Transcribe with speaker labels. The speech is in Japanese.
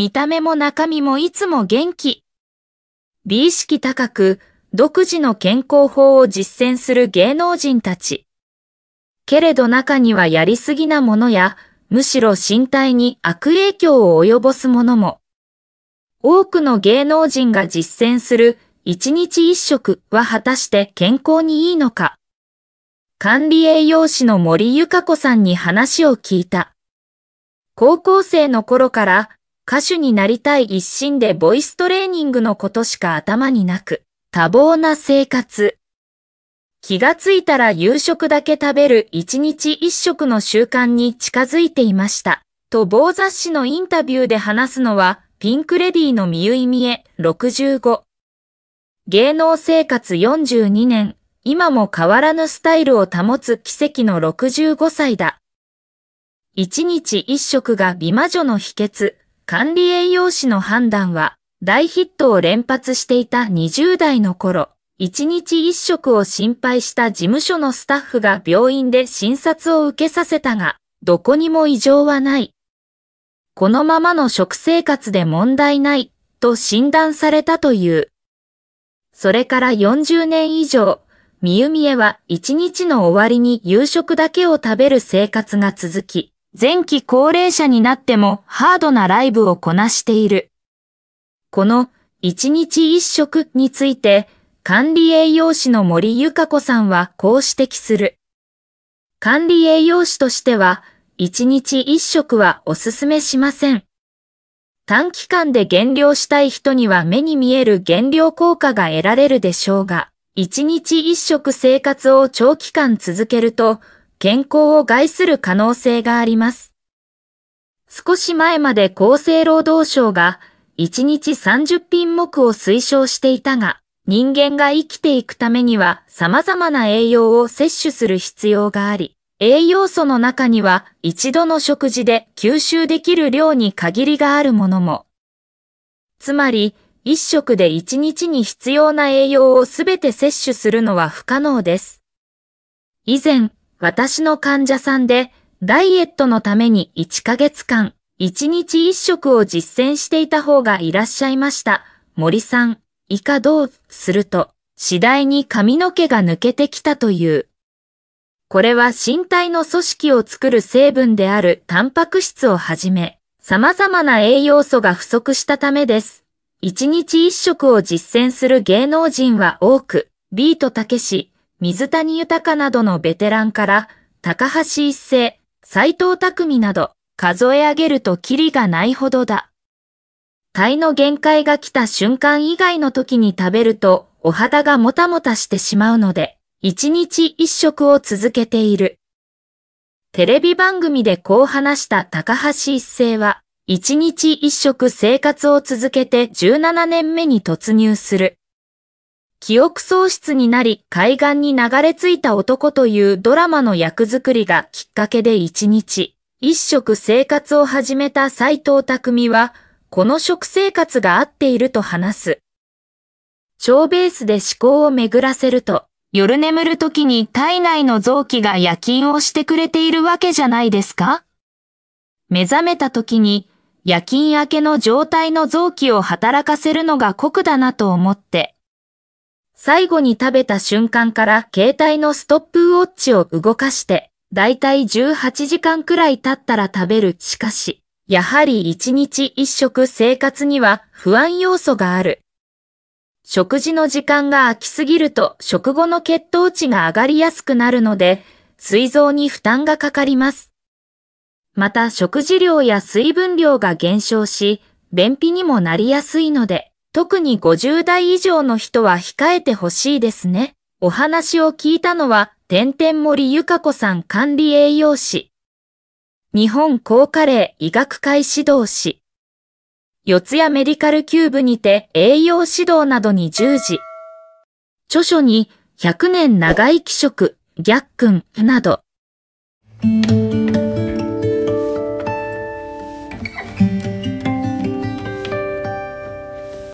Speaker 1: 見た目も中身もいつも元気。美意識高く、独自の健康法を実践する芸能人たち。けれど中にはやりすぎなものや、むしろ身体に悪影響を及ぼすものも。多くの芸能人が実践する一日一食は果たして健康にいいのか。管理栄養士の森ゆか子さんに話を聞いた。高校生の頃から歌手になりたい一心でボイストレーニングのことしか頭になく、多忙な生活。気がついたら夕食だけ食べる一日一食の習慣に近づいていました。と某雑誌のインタビューで話すのは、ピンクレディのみゆいみえ65。芸能生活42年、今も変わらぬスタイルを保つ奇跡の65歳だ。一日一食が美魔女の秘訣、管理栄養士の判断は、大ヒットを連発していた20代の頃、1日1食を心配した事務所のスタッフが病院で診察を受けさせたが、どこにも異常はない。このままの食生活で問題ない、と診断されたという。それから40年以上、みゆみえは一日の終わりに夕食だけを食べる生活が続き、前期高齢者になってもハードなライブをこなしている。この一日一食について管理栄養士の森ゆか子さんはこう指摘する。管理栄養士としては一日一食はおすすめしません。短期間で減量したい人には目に見える減量効果が得られるでしょうが、一日一食生活を長期間続けると、健康を害する可能性があります。少し前まで厚生労働省が1日30品目を推奨していたが、人間が生きていくためには様々な栄養を摂取する必要があり、栄養素の中には一度の食事で吸収できる量に限りがあるものも。つまり、一食で一日に必要な栄養をすべて摂取するのは不可能です。以前、私の患者さんで、ダイエットのために1ヶ月間、1日1食を実践していた方がいらっしゃいました。森さん、以下どうすると、次第に髪の毛が抜けてきたという。これは身体の組織を作る成分であるタンパク質をはじめ、様々な栄養素が不足したためです。1日1食を実践する芸能人は多く、ビートたけし、水谷豊などのベテランから、高橋一生、斎藤匠など、数え上げるとキリがないほどだ。体の限界が来た瞬間以外の時に食べると、お肌がもたもたしてしまうので、一日一食を続けている。テレビ番組でこう話した高橋一生は、一日一食生活を続けて17年目に突入する。記憶喪失になり海岸に流れ着いた男というドラマの役作りがきっかけで一日、一食生活を始めた斎藤匠は、この食生活が合っていると話す。超ベースで思考を巡らせると、夜眠る時に体内の臓器が夜勤をしてくれているわけじゃないですか目覚めた時に夜勤明けの状態の臓器を働かせるのが酷だなと思って、最後に食べた瞬間から携帯のストップウォッチを動かして、だいたい18時間くらい経ったら食べる。しかし、やはり1日1食生活には不安要素がある。食事の時間が空きすぎると食後の血糖値が上がりやすくなるので、膵臓に負担がかかります。また食事量や水分量が減少し、便秘にもなりやすいので、特に50代以上の人は控えてほしいですね。お話を聞いたのは、天天森ゆか子さん管理栄養士。日本高カレー医学会指導士。四谷メディカルキューブにて栄養指導などに従事。著書に、100年長生き食、逆訓など。